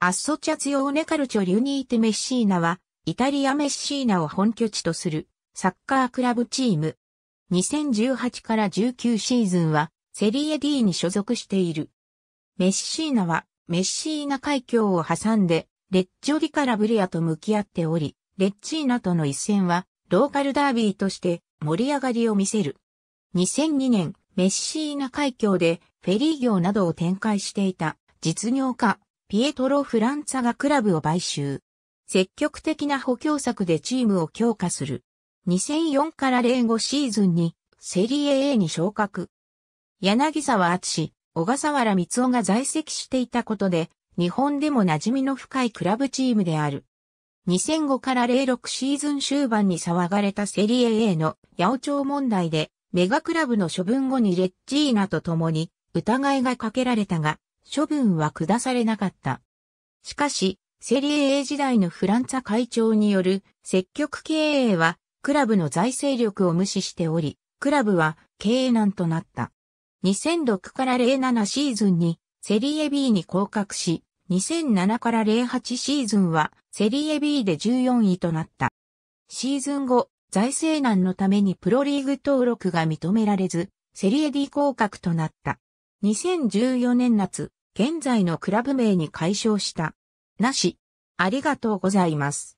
アッソチャツヨーネカルチョリュニーテメッシーナは、イタリアメッシーナを本拠地とするサッカークラブチーム。2018から19シーズンはセリエ D に所属している。メッシーナはメッシーナ海峡を挟んでレッジョリカラブリアと向き合っており、レッチーナとの一戦はローカルダービーとして盛り上がりを見せる。2002年メッシーナ海峡でフェリー業などを展開していた実業家ピエトロ・フランツァがクラブを買収。積極的な補強策でチームを強化する。2004から05シーズンにセリエ A に昇格。柳沢敦、小笠原光雄が在籍していたことで、日本でも馴染みの深いクラブチームである。2005から06シーズン終盤に騒がれたセリエ A の八百長問題で、メガクラブの処分後にレッジーナと共に疑いがかけられたが、処分は下されなかった。しかし、セリエ A 時代のフランツァ会長による積極経営は、クラブの財政力を無視しており、クラブは経営難となった。2006から07シーズンにセリエ B に降格し、2007から08シーズンはセリエ B で14位となった。シーズン後、財政難のためにプロリーグ登録が認められず、セリエ D 降格となった。2014年夏、現在のクラブ名に解消した。なし。ありがとうございます。